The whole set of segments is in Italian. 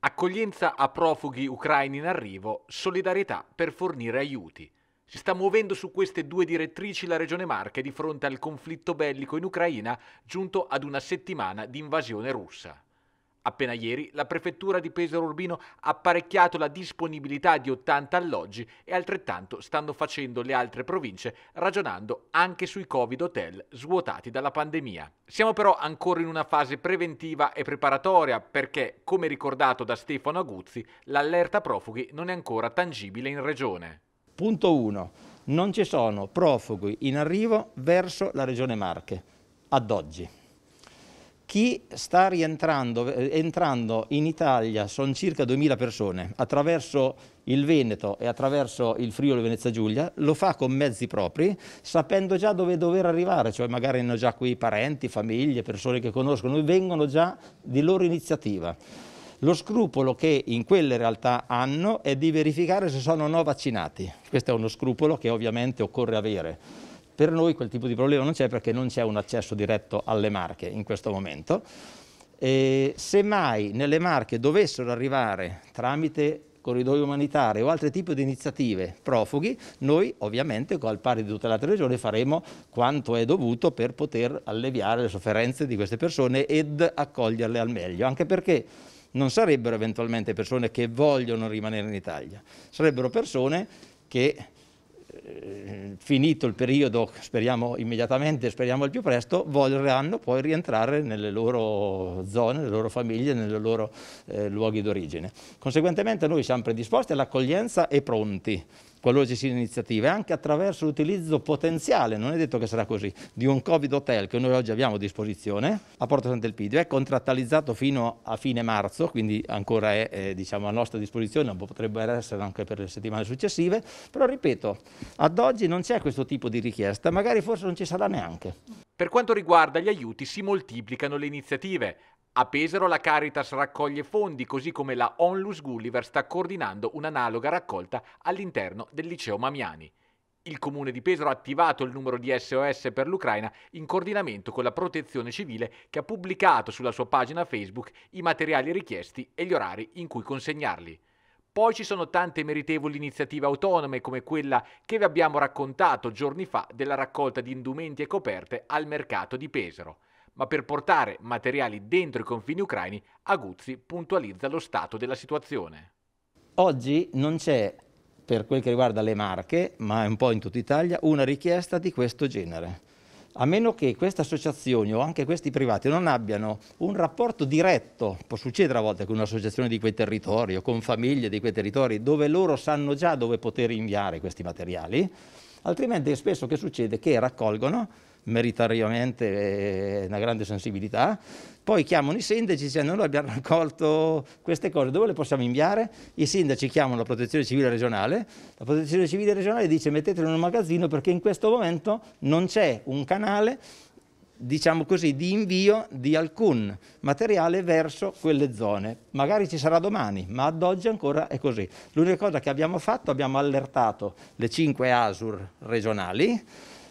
Accoglienza a profughi ucraini in arrivo, solidarietà per fornire aiuti. Si sta muovendo su queste due direttrici la Regione Marche di fronte al conflitto bellico in Ucraina giunto ad una settimana di invasione russa. Appena ieri la prefettura di Pesaro Urbino ha apparecchiato la disponibilità di 80 alloggi e altrettanto stanno facendo le altre province ragionando anche sui Covid hotel svuotati dalla pandemia. Siamo però ancora in una fase preventiva e preparatoria perché, come ricordato da Stefano Aguzzi, l'allerta profughi non è ancora tangibile in regione. Punto 1. Non ci sono profughi in arrivo verso la regione Marche, ad oggi. Chi sta rientrando eh, entrando in Italia sono circa 2.000 persone attraverso il Veneto e attraverso il Friuli Venezia Giulia, lo fa con mezzi propri, sapendo già dove dover arrivare, cioè magari hanno già qui parenti, famiglie, persone che conoscono, vengono già di loro iniziativa. Lo scrupolo che in quelle realtà hanno è di verificare se sono o no vaccinati. Questo è uno scrupolo che ovviamente occorre avere per noi quel tipo di problema non c'è perché non c'è un accesso diretto alle marche in questo momento. E se mai nelle marche dovessero arrivare tramite corridoi umanitari o altri tipi di iniziative profughi, noi ovviamente al pari di tutte le altre regioni faremo quanto è dovuto per poter alleviare le sofferenze di queste persone ed accoglierle al meglio, anche perché non sarebbero eventualmente persone che vogliono rimanere in Italia, sarebbero persone che eh, finito il periodo, speriamo immediatamente, speriamo al più presto, vorranno poi rientrare nelle loro zone, nelle loro famiglie, nei loro eh, luoghi d'origine. Conseguentemente noi siamo predisposti all'accoglienza e pronti qualora ci siano iniziative, anche attraverso l'utilizzo potenziale, non è detto che sarà così, di un Covid hotel che noi oggi abbiamo a disposizione a Porto Sant'Elpidio, è contrattualizzato fino a fine marzo, quindi ancora è eh, diciamo, a nostra disposizione, potrebbe essere anche per le settimane successive, però ripeto, ad oggi non c'è questo tipo di richiesta, magari forse non ci sarà neanche. Per quanto riguarda gli aiuti si moltiplicano le iniziative. A Pesaro la Caritas raccoglie fondi, così come la Onlus Gulliver sta coordinando un'analoga raccolta all'interno del liceo Mamiani. Il comune di Pesaro ha attivato il numero di SOS per l'Ucraina in coordinamento con la Protezione Civile che ha pubblicato sulla sua pagina Facebook i materiali richiesti e gli orari in cui consegnarli. Poi ci sono tante meritevoli iniziative autonome come quella che vi abbiamo raccontato giorni fa della raccolta di indumenti e coperte al mercato di Pesaro ma per portare materiali dentro i confini ucraini, Aguzzi puntualizza lo stato della situazione. Oggi non c'è, per quel che riguarda le Marche, ma è un po' in tutta Italia, una richiesta di questo genere. A meno che queste associazioni o anche questi privati non abbiano un rapporto diretto, può succedere a volte con un'associazione di quei territori o con famiglie di quei territori dove loro sanno già dove poter inviare questi materiali, altrimenti spesso che succede che raccolgono meritariamente eh, una grande sensibilità, poi chiamano i sindaci e dicono noi abbiamo raccolto queste cose, dove le possiamo inviare? I sindaci chiamano la protezione civile regionale, la protezione civile regionale dice mettetelo in un magazzino perché in questo momento non c'è un canale diciamo così, di invio di alcun materiale verso quelle zone. Magari ci sarà domani, ma ad oggi ancora è così. L'unica cosa che abbiamo fatto, abbiamo allertato le cinque ASUR regionali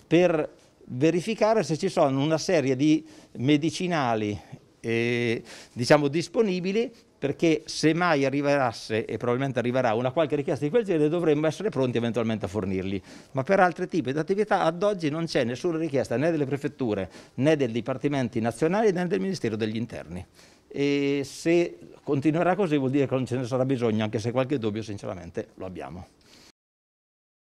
per verificare se ci sono una serie di medicinali eh, diciamo, disponibili perché se mai arrivasse e probabilmente arriverà una qualche richiesta di quel genere dovremmo essere pronti eventualmente a fornirli, ma per altri tipi di attività ad oggi non c'è nessuna richiesta né delle prefetture né dei dipartimenti nazionali né del Ministero degli Interni e se continuerà così vuol dire che non ce ne sarà bisogno anche se qualche dubbio sinceramente lo abbiamo.